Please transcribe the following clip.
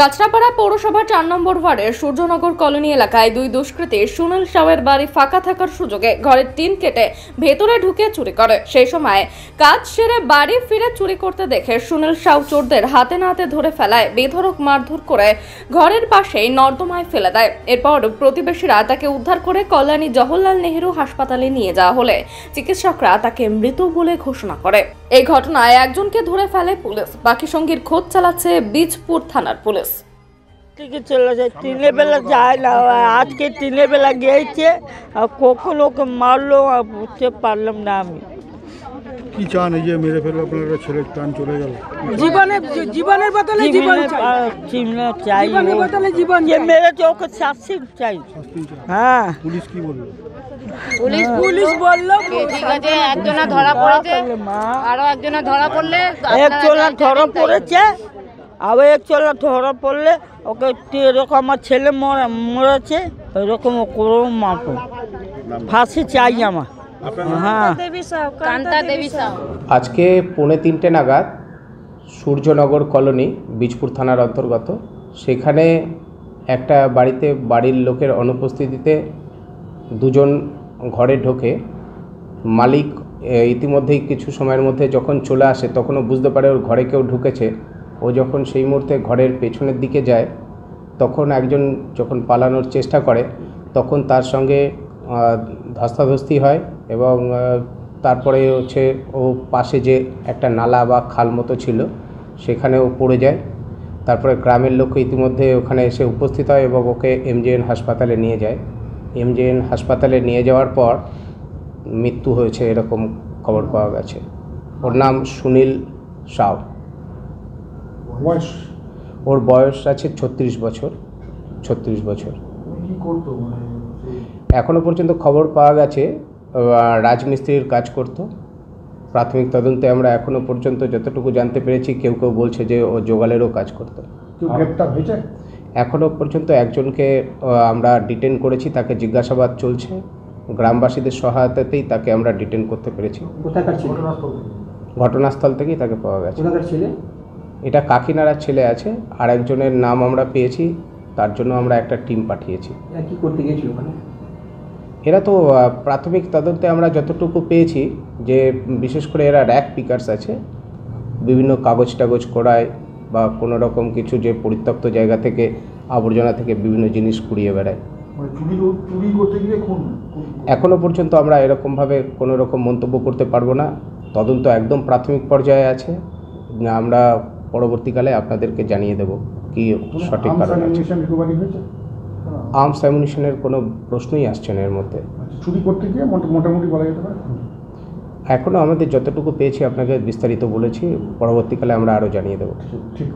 কাছড়াপাড়া পৌরসভা চার নম্বর ওয়ার্ডের সূর্যনগর কলোনি এলাকায় দুই দুষ্কৃতী সুনীল সাউয়ের বাড়ি ফাঁকা থাকার সুযোগে ঘরের টিন কেটে ভেতরে ঢুকে চুরি করে সেই সময় কাজ সেরে বাড়ি ফিরে চুরি করতে দেখে সুনীল সাউ চোরদের হাতে নাতে ধরে ফেলায় বেধরক মারধর করে ঘরের পাশেই নর্দমায় ফেলে দেয় এরপর প্রতিবেশীরা তাকে উদ্ধার করে কল্যাণী জওহরলাল নেহেরু হাসপাতালে নিয়ে যাওয়া হলে চিকিৎসকরা তাকে মৃত বলে ঘোষণা করে এই ঘটনায় একজনকে ধরে ফেলে পুলিশ বাকি সঙ্গীর খোঁজ চালাচ্ছে বীজপুর থানার পুলিশ থেকে চলে যায় তিনে বেলা যায় না আজকে তিনে বেলা গিয়েছে আর কখন ওকে মারলো আর বুঝতে পারলাম না আমি জীবনের চাই জীবন হ্যাঁ পুলিশ পুলিশ হ্যাঁ। বললো ধরা পড়লে ধরা পড়েছে আবার এক চলে ধরা পড়লে ওকে এরকম আমার ছেলে মরেছে এরকম করো মাপো ফাঁসি চাই আমার হ্যাঁ আজকে পৌনে তিনটে নাগাদ সূর্যনগর কলোনি বীজপুর থানার অন্তর্গত সেখানে একটা বাড়িতে বাড়ির লোকের অনুপস্থিতিতে দুজন ঘরে ঢোকে মালিক ইতিমধ্যেই কিছু সময়ের মধ্যে যখন চলে আসে তখনও বুঝতে পারে ওর ঘরে কেউ ঢুকেছে ও যখন সেই মুহূর্তে ঘরের পেছনের দিকে যায় তখন একজন যখন পালানোর চেষ্টা করে তখন তার সঙ্গে ধস্তাধস্তি হয় এবং তারপরে হচ্ছে ও পাশে যে একটা নালা বা খাল মতো ছিল সেখানে ও পড়ে যায় তারপরে গ্রামের লোক ইতিমধ্যে ওখানে এসে উপস্থিত হয় এবং ওকে এমজেএন হাসপাতালে নিয়ে যায় এমজেএন হাসপাতালে নিয়ে যাওয়ার পর মৃত্যু হয়েছে এরকম খবর পাওয়া গেছে ওর নাম সুনীল সাউ বয়স ওর বয়স আছে ছত্রিশ বছর ছত্রিশ বছর মানে এখনও পর্যন্ত খবর পাওয়া গেছে রাজমিস্ত্রির কাজ করতো প্রাথমিক তদন্তে আমরা এখনও পর্যন্ত যতটুকু জানতে পেরেছি কেউ কেউ বলছে যে ও জোগালেরও কাজ করতো এখনও পর্যন্ত একজনকে আমরা ডিটেন করেছি তাকে জিজ্ঞাসাবাদ চলছে গ্রামবাসীদের সহায়তাতেই তাকে আমরা ডিটেন করতে পেরেছি ঘটনাস্থল থেকেই তাকে পাওয়া গেছে এটা কাকিনারা ছেলে আছে আর একজনের নাম আমরা পেয়েছি তার জন্য আমরা একটা টিম পাঠিয়েছি কি করতে ওখানে এরা তো প্রাথমিক তদন্তে আমরা যতটুকু পেয়েছি যে বিশেষ করে এরা র্যাক পিকার্স আছে বিভিন্ন কাগজ টাগজ করায় বা কোনো রকম কিছু যে পরিত্যক্ত জায়গা থেকে আবর্জনা থেকে বিভিন্ন জিনিস কুড়িয়ে বেড়ায় মানে এখনও পর্যন্ত আমরা এরকমভাবে কোনো রকম মন্তব্য করতে পারবো না তদন্ত একদম প্রাথমিক পর্যায়ে আছে আমরা পরবর্তীকালে আপনাদেরকে জানিয়ে দেব কি সঠিক কারণ আছে আর্মস অ্যামুনিশনের কোনো প্রশ্নই আসছে না এর মধ্যে আচ্ছা, চুরি করতে গিয়ে মোটামুটি বলা যেতে পারে এখনও আমাদের যতটুকু পেয়েছি আপনাকে বিস্তারিত বলেছি পরবর্তীকালে আমরা আরও জানিয়ে দেবো ঠিক